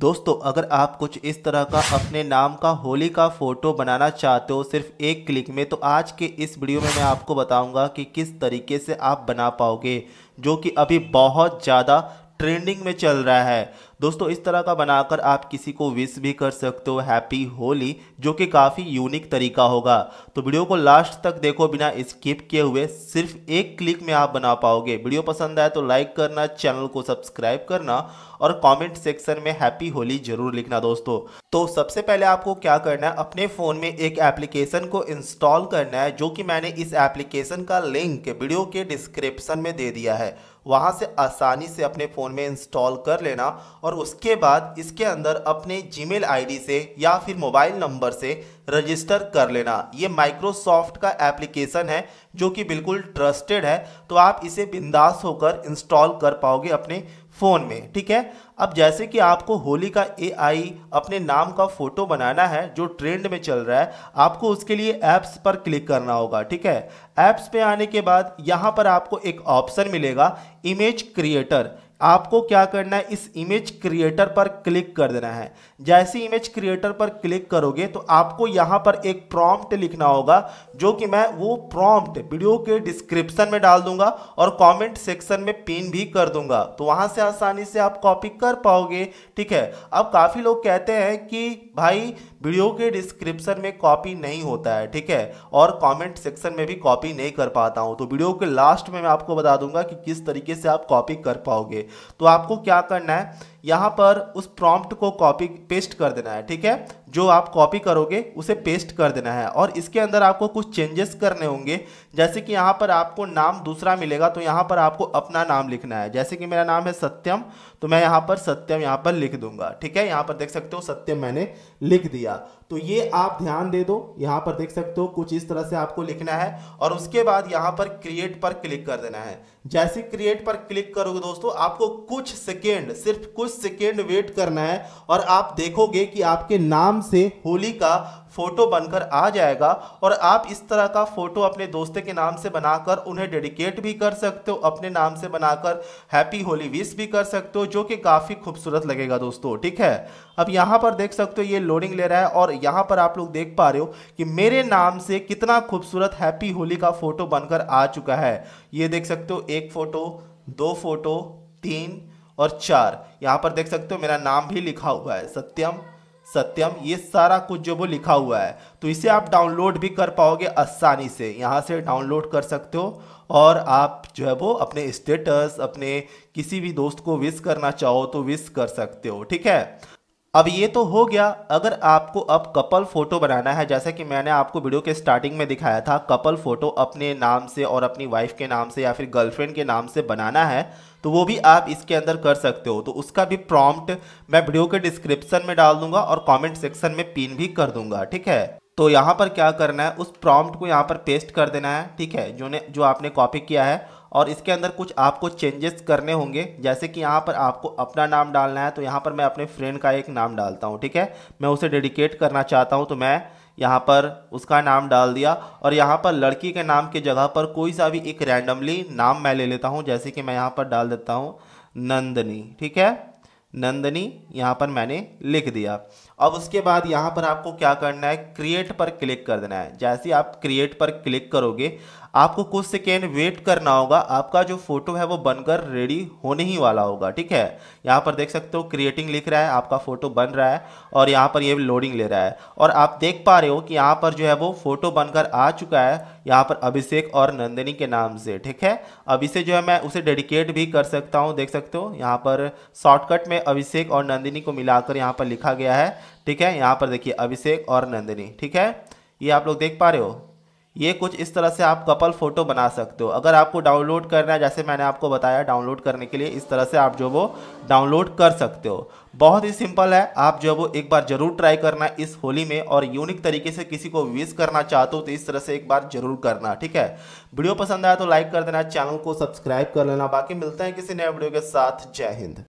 दोस्तों अगर आप कुछ इस तरह का अपने नाम का होली का फ़ोटो बनाना चाहते हो सिर्फ एक क्लिक में तो आज के इस वीडियो में मैं आपको बताऊंगा कि किस तरीके से आप बना पाओगे जो कि अभी बहुत ज़्यादा ट्रेंडिंग में चल रहा है दोस्तों इस तरह का बनाकर आप किसी को विश भी कर सकते हो हैप्पी होली जो कि काफ़ी यूनिक तरीका होगा तो वीडियो को लास्ट तक देखो बिना स्किप किए हुए सिर्फ एक क्लिक में आप बना पाओगे वीडियो पसंद आए तो लाइक करना चैनल को सब्सक्राइब करना और कमेंट सेक्शन में हैप्पी होली जरूर लिखना दोस्तों तो सबसे पहले आपको क्या करना है अपने फ़ोन में एक एप्लीकेशन को इंस्टॉल करना है जो कि मैंने इस एप्लीकेशन का लिंक वीडियो के डिस्क्रिप्शन में दे दिया है वहाँ से आसानी से अपने फ़ोन में इंस्टॉल कर लेना और उसके बाद इसके अंदर अपने जीमेल आईडी से या फिर मोबाइल नंबर से रजिस्टर कर लेना ये माइक्रोसॉफ्ट का एप्लीकेशन है जो कि बिल्कुल ट्रस्टेड है तो आप इसे बिंदास होकर इंस्टॉल कर पाओगे अपने फ़ोन में ठीक है अब जैसे कि आपको होली का एआई अपने नाम का फ़ोटो बनाना है जो ट्रेंड में चल रहा है आपको उसके लिए ऐप्स पर क्लिक करना होगा ठीक है ऐप्स पे आने के बाद यहाँ पर आपको एक ऑप्शन मिलेगा इमेज क्रिएटर आपको क्या करना है इस इमेज क्रिएटर पर क्लिक कर देना है जैसे इमेज क्रिएटर पर क्लिक करोगे तो आपको यहाँ पर एक प्रॉम्प्ट लिखना होगा जो कि मैं वो प्रॉम्प्ट वीडियो के डिस्क्रिप्शन में डाल दूंगा और कमेंट सेक्शन में पिन भी कर दूंगा तो वहाँ से आसानी से आप कॉपी कर पाओगे ठीक है अब काफ़ी लोग कहते हैं कि भाई वीडियो के डिस्क्रिप्शन में कॉपी नहीं होता है ठीक है और कमेंट सेक्शन में भी कॉपी नहीं कर पाता हूँ तो वीडियो के लास्ट में मैं आपको बता दूंगा कि किस तरीके से आप कॉपी कर पाओगे तो आपको क्या करना है यहाँ पर उस प्रॉम्प्ट को कॉपी पेस्ट कर देना है ठीक है जो आप कॉपी करोगे उसे पेस्ट कर देना है और इसके अंदर आपको कुछ चेंजेस करने होंगे जैसे कि यहाँ पर आपको नाम दूसरा मिलेगा तो यहाँ पर आपको अपना नाम लिखना है जैसे कि मेरा नाम है सत्यम तो मैं यहाँ पर सत्यम यहाँ पर लिख दूंगा ठीक है यहाँ पर देख सकते हो सत्यम मैंने लिख दिया तो ये आप ध्यान दे दो यहाँ पर देख सकते हो कुछ इस तरह से आपको लिखना है और उसके बाद यहाँ पर क्रिएट पर क्लिक कर देना है जैसे क्रिएट पर क्लिक करोगे दोस्तों आपको कुछ सेकेंड सिर्फ कुछ सेकेंड वेट करना है और आप देखोगे कि आपके नाम से होली का फ़ोटो बनकर आ जाएगा और आप इस तरह का फ़ोटो अपने दोस्त के नाम से बनाकर उन्हें डेडिकेट भी कर सकते हो अपने नाम से बनाकर हैप्पी होली विश भी कर सकते हो जो कि काफ़ी खूबसूरत लगेगा दोस्तों ठीक है अब यहाँ पर देख सकते हो ये लोडिंग ले रहा है और यहाँ पर आप लोग देख पा रहे हो कि मेरे नाम से कितना खूबसूरत हैप्पी होली का फ़ोटो बनकर आ चुका है ये देख सकते हो एक फ़ोटो दो फ़ोटो तीन और चार यहाँ पर देख सकते हो मेरा नाम भी लिखा हुआ है सत्यम सत्यम ये सारा कुछ जो वो लिखा हुआ है तो इसे आप डाउनलोड भी कर पाओगे आसानी से यहाँ से डाउनलोड कर सकते हो और आप जो है वो अपने स्टेटस अपने किसी भी दोस्त को विश करना चाहो तो विश कर सकते हो ठीक है अब ये तो हो गया अगर आपको अब कपल फोटो बनाना है जैसा कि मैंने आपको वीडियो के स्टार्टिंग में दिखाया था कपल फोटो अपने नाम से और अपनी वाइफ के नाम से या फिर गर्लफ्रेंड के नाम से बनाना है तो वो भी आप इसके अंदर कर सकते हो तो उसका भी प्रॉम्प्ट मैं वीडियो के डिस्क्रिप्शन में डाल दूंगा और कमेंट सेक्शन में पिन भी कर दूंगा ठीक है तो यहाँ पर क्या करना है उस प्रॉम्प्ट को यहाँ पर पेस्ट कर देना है ठीक है जो ने जो आपने कॉपी किया है और इसके अंदर कुछ आपको चेंजेस करने होंगे जैसे कि यहाँ पर आपको अपना नाम डालना है तो यहाँ पर मैं अपने फ्रेंड का एक नाम डालता हूँ ठीक है मैं उसे डेडिकेट करना चाहता हूँ तो मैं यहाँ पर उसका नाम डाल दिया और यहाँ पर लड़की के नाम की जगह पर कोई सा भी एक रैंडमली नाम मैं ले लेता हूँ जैसे कि मैं यहाँ पर डाल देता हूँ नंदनी ठीक है नंदनी यहाँ पर मैंने लिख दिया अब उसके बाद यहाँ पर आपको क्या करना है क्रिएट पर क्लिक कर देना है जैसे आप क्रिएट पर क्लिक करोगे आपको कुछ सेकेंड वेट करना होगा आपका जो फोटो है वो बनकर रेडी होने ही वाला होगा ठीक है यहाँ पर देख सकते हो क्रिएटिंग लिख रहा है आपका फोटो बन रहा है और यहाँ पर ये यह लोडिंग ले रहा है और आप देख पा रहे हो कि यहाँ पर जो है वो फोटो बनकर आ चुका है यहाँ पर अभिषेक और नंदिनी के नाम से ठीक है अब इसे जो है मैं उसे डेडिकेट भी कर सकता हूँ देख सकते हो यहाँ पर शॉर्टकट में में अभिषेक और नंदिनी को मिलाकर यहाँ पर लिखा गया है ठीक है यहाँ पर देखिए अभिषेक और नंदिनी ठीक है ये आप लोग देख पा रहे हो ये कुछ इस तरह से आप कपल फोटो बना सकते हो अगर आपको डाउनलोड करना है जैसे मैंने आपको बताया डाउनलोड करने के लिए इस तरह से आप जो वो डाउनलोड कर सकते हो बहुत ही सिंपल है आप जो वो एक बार जरूर ट्राई करना इस होली में और यूनिक तरीके से किसी को विश करना चाहते हो तो इस तरह से एक बार जरूर करना ठीक है वीडियो पसंद आया तो लाइक कर देना चैनल को सब्सक्राइब कर लेना बाकी मिलते हैं किसी नए वीडियो के साथ जय हिंद